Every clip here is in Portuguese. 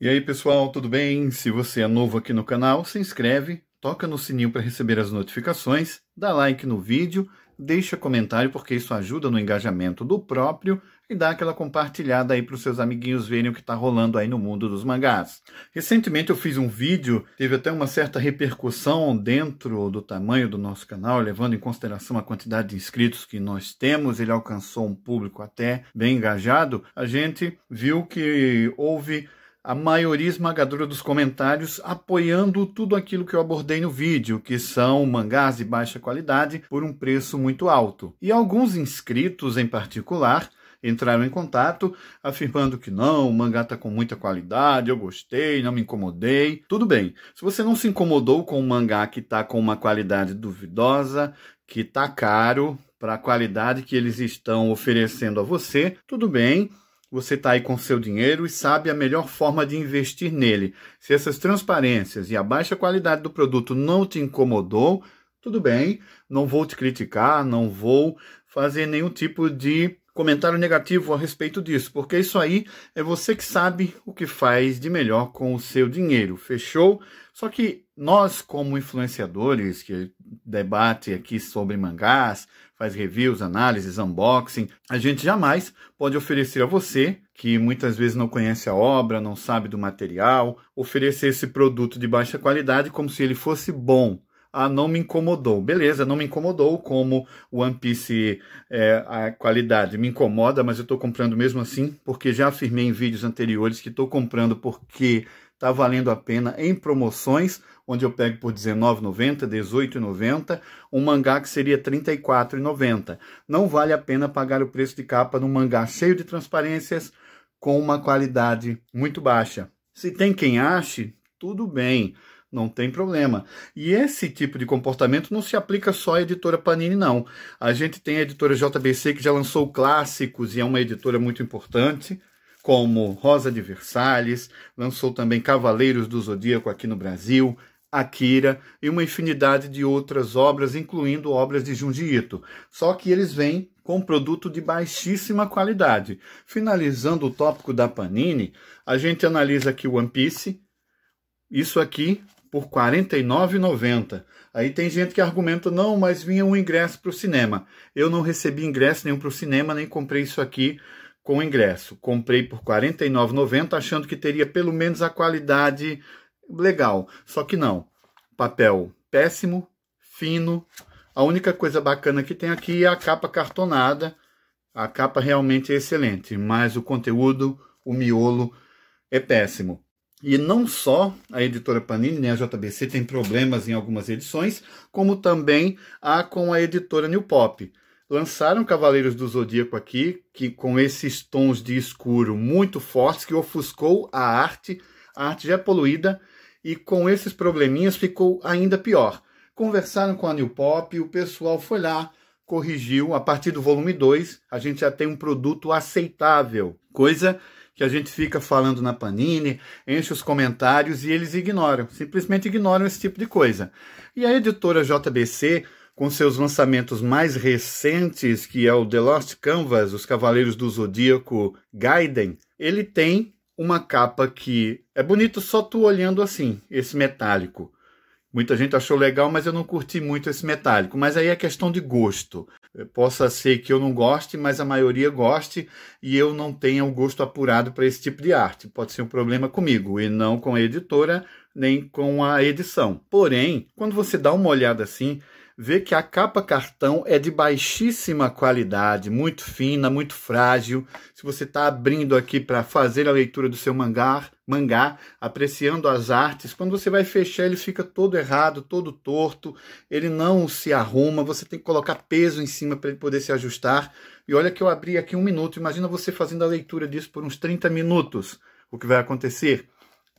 E aí pessoal, tudo bem? Se você é novo aqui no canal, se inscreve, toca no sininho para receber as notificações, dá like no vídeo, deixa comentário porque isso ajuda no engajamento do próprio e dá aquela compartilhada aí para os seus amiguinhos verem o que está rolando aí no mundo dos mangás. Recentemente eu fiz um vídeo, teve até uma certa repercussão dentro do tamanho do nosso canal, levando em consideração a quantidade de inscritos que nós temos, ele alcançou um público até bem engajado. A gente viu que houve a maioria esmagadora dos comentários apoiando tudo aquilo que eu abordei no vídeo, que são mangás de baixa qualidade por um preço muito alto. E alguns inscritos em particular entraram em contato afirmando que não, o mangá está com muita qualidade, eu gostei, não me incomodei. Tudo bem, se você não se incomodou com um mangá que está com uma qualidade duvidosa, que está caro para a qualidade que eles estão oferecendo a você, tudo bem. Você está aí com seu dinheiro e sabe a melhor forma de investir nele. Se essas transparências e a baixa qualidade do produto não te incomodou, tudo bem, não vou te criticar, não vou fazer nenhum tipo de comentário negativo a respeito disso, porque isso aí é você que sabe o que faz de melhor com o seu dinheiro, fechou? Só que nós, como influenciadores que debate aqui sobre mangás, faz reviews, análises, unboxing, a gente jamais pode oferecer a você, que muitas vezes não conhece a obra, não sabe do material, oferecer esse produto de baixa qualidade como se ele fosse bom. Ah, não me incomodou. Beleza, não me incomodou como One Piece é, a qualidade. Me incomoda, mas eu estou comprando mesmo assim, porque já afirmei em vídeos anteriores que estou comprando porque está valendo a pena em promoções, onde eu pego por R$19,90, R$18,90, um mangá que seria R$34,90. Não vale a pena pagar o preço de capa num mangá cheio de transparências com uma qualidade muito baixa. Se tem quem ache, tudo bem, não tem problema. E esse tipo de comportamento não se aplica só à editora Panini, não. A gente tem a editora JBC que já lançou clássicos e é uma editora muito importante como Rosa de Versalhes, lançou também Cavaleiros do Zodíaco aqui no Brasil, Akira e uma infinidade de outras obras, incluindo obras de Junji Ito. Só que eles vêm com produto de baixíssima qualidade. Finalizando o tópico da Panini, a gente analisa aqui o One Piece, isso aqui por R$ 49,90. Aí tem gente que argumenta, não, mas vinha um ingresso para o cinema. Eu não recebi ingresso nenhum para o cinema, nem comprei isso aqui com ingresso. Comprei por R$ 49,90, achando que teria pelo menos a qualidade legal. Só que não. Papel péssimo, fino. A única coisa bacana que tem aqui é a capa cartonada. A capa realmente é excelente, mas o conteúdo, o miolo, é péssimo. E não só a editora Panini, né, a JBC, tem problemas em algumas edições, como também há com a editora New Pop lançaram Cavaleiros do Zodíaco aqui, que com esses tons de escuro muito fortes que ofuscou a arte, a arte já é poluída e com esses probleminhas ficou ainda pior. Conversaram com a New Pop, o pessoal foi lá, corrigiu, a partir do volume 2, a gente já tem um produto aceitável, coisa que a gente fica falando na Panini, enche os comentários e eles ignoram, simplesmente ignoram esse tipo de coisa. E a editora JBC com seus lançamentos mais recentes, que é o The Lost Canvas, Os Cavaleiros do Zodíaco Gaiden, ele tem uma capa que é bonito só tu olhando assim, esse metálico. Muita gente achou legal, mas eu não curti muito esse metálico. Mas aí é questão de gosto. Eh, possa ser que eu não goste, mas a maioria goste e eu não tenha um gosto apurado para esse tipo de arte. Pode ser um problema comigo e não com a editora nem com a edição. Porém, quando você dá uma olhada assim, vê que a capa cartão é de baixíssima qualidade, muito fina, muito frágil. Se você está abrindo aqui para fazer a leitura do seu mangá, mangá, apreciando as artes, quando você vai fechar ele fica todo errado, todo torto, ele não se arruma, você tem que colocar peso em cima para ele poder se ajustar. E olha que eu abri aqui um minuto, imagina você fazendo a leitura disso por uns 30 minutos, o que vai acontecer.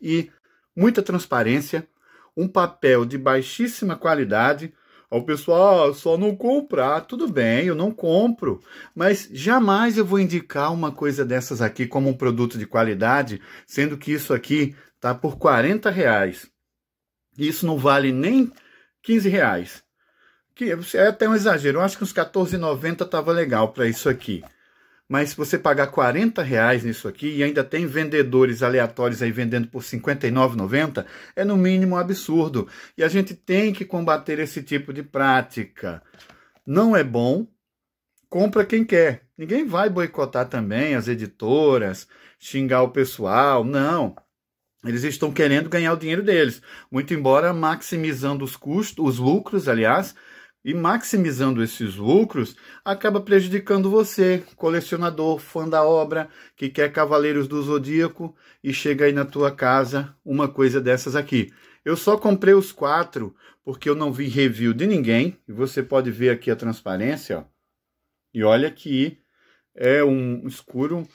E muita transparência, um papel de baixíssima qualidade, o pessoal ah, só não comprar, ah, tudo bem, eu não compro, mas jamais eu vou indicar uma coisa dessas aqui como um produto de qualidade, sendo que isso aqui tá por 40 reais. Isso não vale nem 15 reais. Que é até um exagero, eu acho que uns 14,90 tava legal para isso aqui mas se você pagar 40 reais nisso aqui e ainda tem vendedores aleatórios aí vendendo por 59,90, é no mínimo um absurdo. E a gente tem que combater esse tipo de prática. Não é bom, compra quem quer. Ninguém vai boicotar também as editoras, xingar o pessoal, não. Eles estão querendo ganhar o dinheiro deles, muito embora maximizando os custos, os lucros, aliás, e maximizando esses lucros, acaba prejudicando você, colecionador, fã da obra, que quer Cavaleiros do Zodíaco e chega aí na tua casa uma coisa dessas aqui. Eu só comprei os quatro porque eu não vi review de ninguém. E você pode ver aqui a transparência, ó. E olha que é um escuro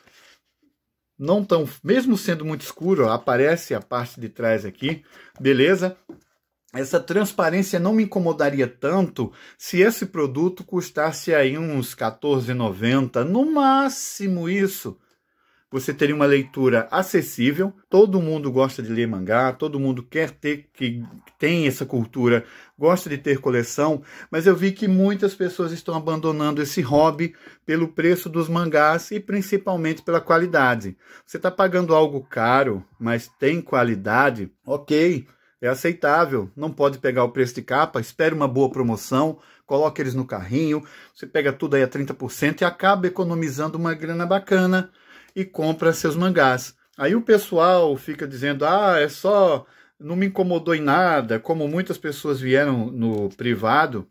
não tão, mesmo sendo muito escuro, ó, aparece a parte de trás aqui, beleza? essa transparência não me incomodaria tanto se esse produto custasse aí uns 14,90, no máximo isso. Você teria uma leitura acessível, todo mundo gosta de ler mangá, todo mundo quer ter que tem essa cultura, gosta de ter coleção, mas eu vi que muitas pessoas estão abandonando esse hobby pelo preço dos mangás e principalmente pela qualidade. Você está pagando algo caro, mas tem qualidade, ok é aceitável. Não pode pegar o preço de capa, espere uma boa promoção, coloque eles no carrinho, você pega tudo aí a 30% e acaba economizando uma grana bacana e compra seus mangás. Aí o pessoal fica dizendo: "Ah, é só não me incomodou em nada", como muitas pessoas vieram no privado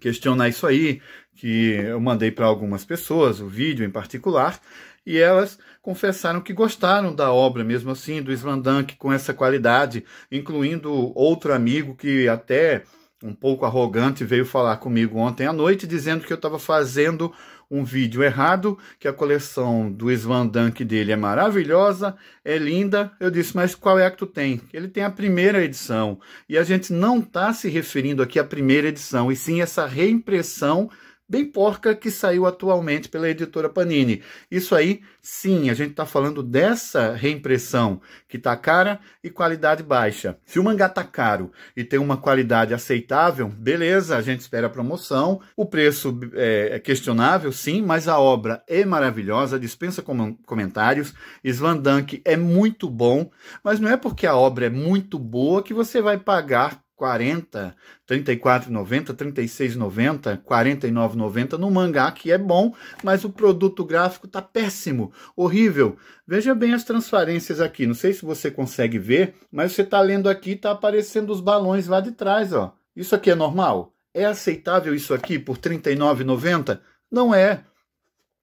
questionar isso aí, que eu mandei para algumas pessoas, o vídeo em particular, e elas confessaram que gostaram da obra, mesmo assim, do Svandank com essa qualidade, incluindo outro amigo que até um pouco arrogante veio falar comigo ontem à noite dizendo que eu estava fazendo um vídeo errado, que a coleção do Svandank dele é maravilhosa, é linda. Eu disse, mas qual é a que tu tem? Ele tem a primeira edição. E a gente não está se referindo aqui à primeira edição, e sim essa reimpressão bem porca que saiu atualmente pela editora Panini. Isso aí, sim, a gente está falando dessa reimpressão que está cara e qualidade baixa. Se o mangá está caro e tem uma qualidade aceitável, beleza, a gente espera a promoção. O preço é, é questionável, sim, mas a obra é maravilhosa, dispensa com comentários. Slandank é muito bom, mas não é porque a obra é muito boa que você vai pagar 40, 34,90, 36,90, 49,90 no mangá, que é bom, mas o produto gráfico tá péssimo, horrível. Veja bem as transparências aqui, não sei se você consegue ver, mas você tá lendo aqui, tá aparecendo os balões lá de trás, ó. Isso aqui é normal? É aceitável isso aqui por 39,90? Não é.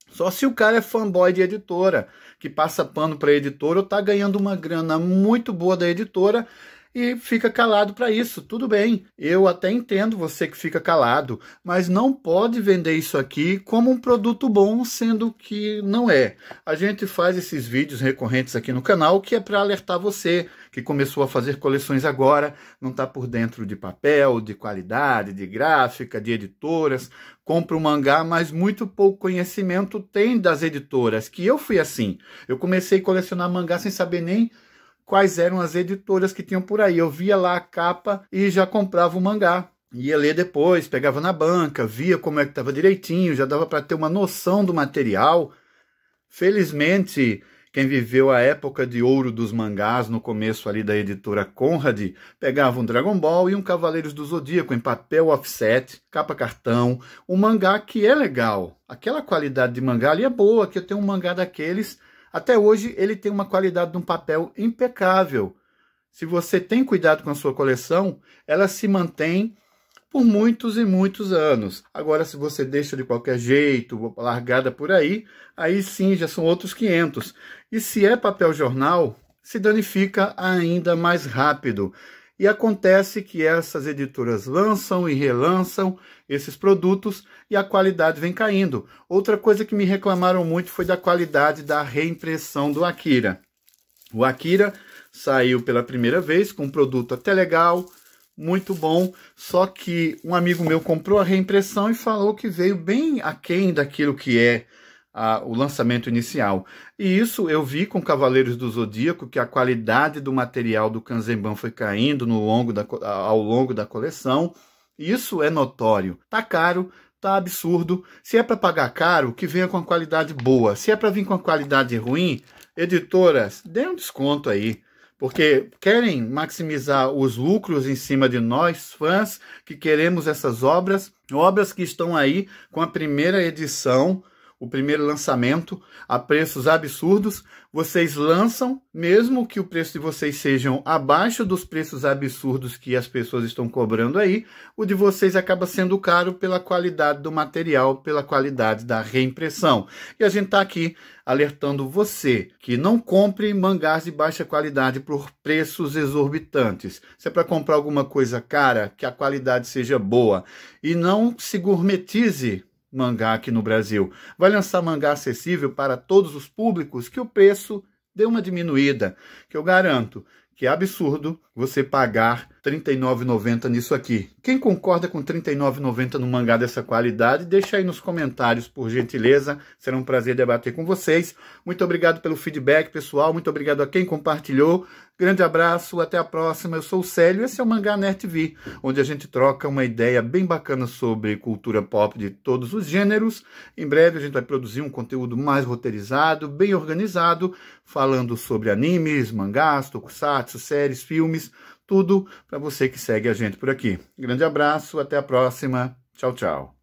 Só se o cara é fanboy de editora, que passa pano para editora ou tá ganhando uma grana muito boa da editora e fica calado para isso. Tudo bem, eu até entendo você que fica calado, mas não pode vender isso aqui como um produto bom, sendo que não é. A gente faz esses vídeos recorrentes aqui no canal que é para alertar você que começou a fazer coleções agora, não está por dentro de papel, de qualidade, de gráfica, de editoras, compra um mangá, mas muito pouco conhecimento tem das editoras, que eu fui assim. Eu comecei a colecionar mangá sem saber nem quais eram as editoras que tinham por aí. Eu via lá a capa e já comprava o mangá. Ia ler depois, pegava na banca, via como é que estava direitinho, já dava para ter uma noção do material. Felizmente, quem viveu a época de ouro dos mangás no começo ali da editora Conrad pegava um Dragon Ball e um Cavaleiros do Zodíaco em papel offset, capa cartão, um mangá que é legal. Aquela qualidade de mangá ali é boa, que eu tenho um mangá daqueles até hoje ele tem uma qualidade de um papel impecável. Se você tem cuidado com a sua coleção, ela se mantém por muitos e muitos anos. Agora, se você deixa de qualquer jeito, largada por aí, aí sim já são outros 500. E se é papel jornal, se danifica ainda mais rápido. E acontece que essas editoras lançam e relançam esses produtos e a qualidade vem caindo. Outra coisa que me reclamaram muito foi da qualidade da reimpressão do Akira. O Akira saiu pela primeira vez com um produto até legal, muito bom, só que um amigo meu comprou a reimpressão e falou que veio bem aquém daquilo que é a, o lançamento inicial. E isso eu vi com Cavaleiros do Zodíaco, que a qualidade do material do Kanzenban foi caindo no longo da, ao longo da coleção. Isso é notório. Tá caro, tá absurdo. Se é para pagar caro, que venha com a qualidade boa. Se é para vir com a qualidade ruim, editoras, dê um desconto aí. Porque querem maximizar os lucros em cima de nós, fãs, que queremos essas obras, obras que estão aí com a primeira edição o primeiro lançamento a preços absurdos. Vocês lançam, mesmo que o preço de vocês sejam abaixo dos preços absurdos que as pessoas estão cobrando aí, o de vocês acaba sendo caro pela qualidade do material, pela qualidade da reimpressão. E a gente está aqui alertando você que não compre mangás de baixa qualidade por preços exorbitantes. Se é para comprar alguma coisa cara, que a qualidade seja boa e não se gourmetize mangá aqui no Brasil. Vai lançar mangá acessível para todos os públicos que o preço dê uma diminuída, que eu garanto que é absurdo você pagar 39,90 nisso aqui. Quem concorda com 39,90 no mangá dessa qualidade, deixa aí nos comentários, por gentileza. Será um prazer debater com vocês. Muito obrigado pelo feedback, pessoal. Muito obrigado a quem compartilhou. Grande abraço, até a próxima. Eu sou o Célio e esse é o Mangá Nerd TV, onde a gente troca uma ideia bem bacana sobre cultura pop de todos os gêneros. Em breve a gente vai produzir um conteúdo mais roteirizado, bem organizado, falando sobre animes, mangás, tokusatsu, séries, filmes, tudo para você que segue a gente por aqui. Grande abraço, até a próxima. Tchau, tchau.